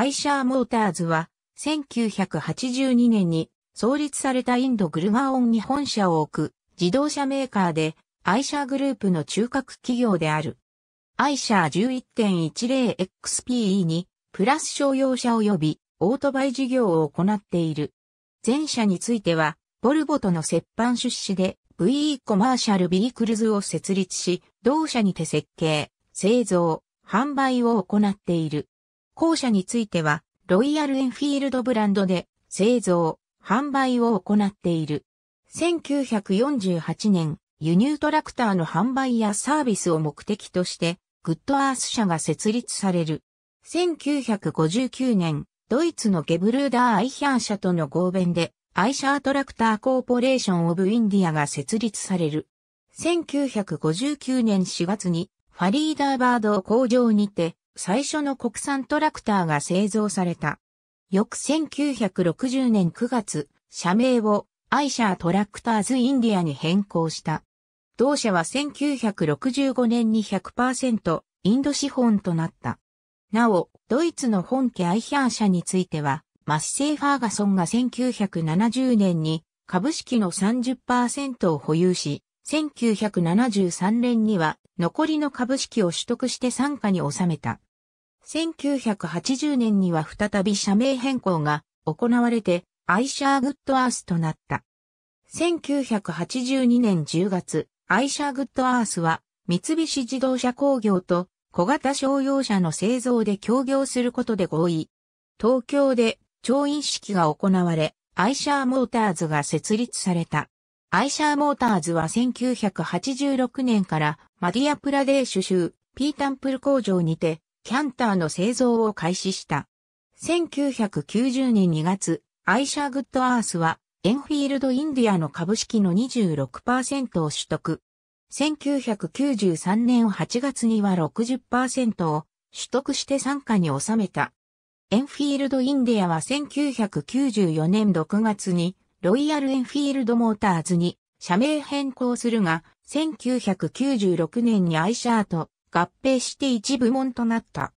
アイシャーモーターズは、1982年に創立されたインドグルマオンに本社を置く自動車メーカーで、アイシャーグループの中核企業である。アイシャー 11.10XPE に、プラス商用車及びオートバイ事業を行っている。前者については、ボルボとの折半出資で VE コマーシャルビークルズを設立し、同社にて設計、製造、販売を行っている。校舎については、ロイヤルエンフィールドブランドで製造、販売を行っている。1948年、輸入トラクターの販売やサービスを目的として、グッドアース社が設立される。1959年、ドイツのゲブルーダー・アイヒャー社との合弁で、アイシャートラクターコーポレーション・オブ・インディアが設立される。1959年4月に、ファリーダーバード工場にて、最初の国産トラクターが製造された。翌1960年9月、社名をアイシャートラクターズインディアに変更した。同社は1965年に100%インド資本となった。なお、ドイツの本家アイヒャー社については、マッセイ・ファーガソンが1970年に株式の30%を保有し、1973年には残りの株式を取得して参加に収めた。1980年には再び社名変更が行われて、アイシャーグッドアースとなった。1982年10月、アイシャーグッドアースは、三菱自動車工業と小型商用車の製造で協業することで合意。東京で調印式が行われ、アイシャーモーターズが設立された。アイシャーモーターズは1986年からマディアプラデーシュ州ピータンプル工場にてキャンターの製造を開始した。1990年2月、アイシャーグッドアースは、エンフィールドインディアの株式の26%を取得。1993年8月には60%を取得して参加に収めた。エンフィールドインディアは1994年6月にロイヤルエンフィールドモーターズに社名変更するが、1996年にアイシャーと合併して一部門となった。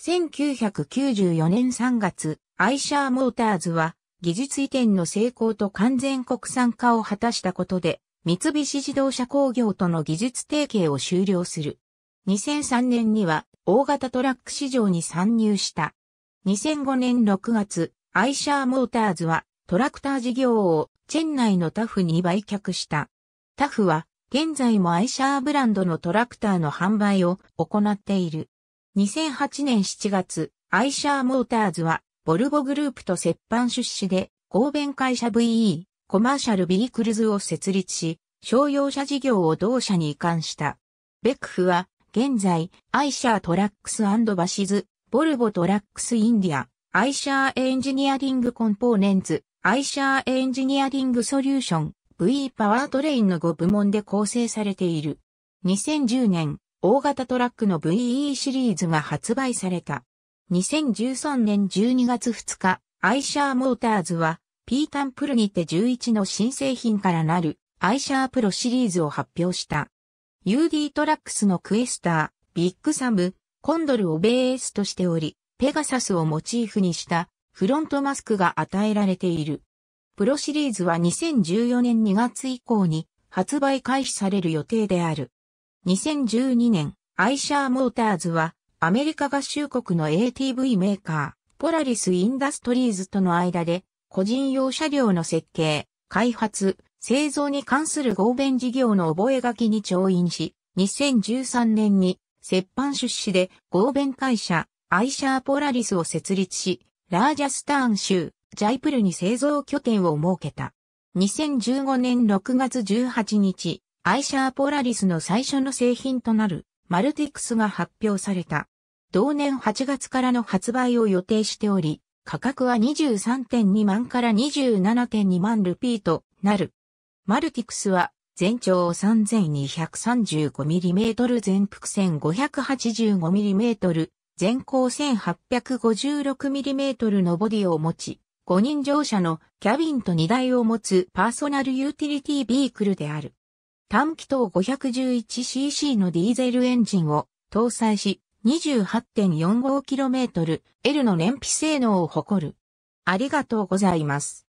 1994年3月、アイシャーモーターズは技術移転の成功と完全国産化を果たしたことで、三菱自動車工業との技術提携を終了する。2003年には大型トラック市場に参入した。2005年6月、アイシャーモーターズはトラクター事業をチェン内のタフに売却した。タフは現在もアイシャーブランドのトラクターの販売を行っている。2008年7月、アイシャーモーターズは、ボルボグループと折半出資で、合弁会社 VE、コマーシャルビークルズを設立し、商用車事業を同社に移管した。ベクフは、現在、アイシャートラックスバシズ、ボルボトラックスインディア、アイシャーエンジニアリングコンポーネンツ、アイシャーエンジニアリングソリューション、VE パワートレインの5部門で構成されている。2010年、大型トラックの VE シリーズが発売された。2013年12月2日、アイシャーモーターズは、ピータンプルにて11の新製品からなる、アイシャープロシリーズを発表した。UD トラックスのクエスター、ビッグサム、コンドルをベースとしており、ペガサスをモチーフにしたフロントマスクが与えられている。プロシリーズは2014年2月以降に発売開始される予定である。2012年、アイシャーモーターズはアメリカ合衆国の ATV メーカー、ポラリスインダストリーズとの間で個人用車両の設計、開発、製造に関する合弁事業の覚書に調印し、2013年に折半出資で合弁会社、アイシャーポラリスを設立し、ラージャスターン州、ジャイプルに製造拠点を設けた。2015年6月18日、アイシャーポラリスの最初の製品となるマルティクスが発表された。同年8月からの発売を予定しており、価格は23.2万から27.2万ルピーとなる。マルティクスは全長 3235mm 全幅 1585mm 全高 1856mm のボディを持ち、5人乗車のキャビンと荷台を持つパーソナルユーティリティビークルである。短気筒 511cc のディーゼルエンジンを搭載し 28.45km L の燃費性能を誇る。ありがとうございます。